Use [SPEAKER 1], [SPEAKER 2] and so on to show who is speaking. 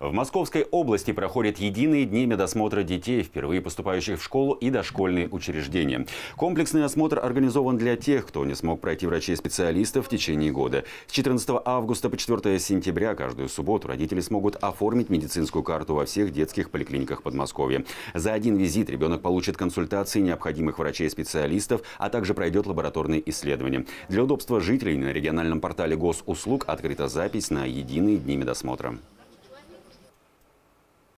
[SPEAKER 1] В Московской области проходят единые дни медосмотра детей, впервые поступающих в школу и дошкольные учреждения. Комплексный осмотр организован для тех, кто не смог пройти врачей-специалистов в течение года. С 14 августа по 4 сентября каждую субботу родители смогут оформить медицинскую карту во всех детских поликлиниках Подмосковья. За один визит ребенок получит консультации необходимых врачей-специалистов, а также пройдет лабораторные исследования. Для удобства жителей на региональном портале госуслуг открыта запись на единые дни медосмотра.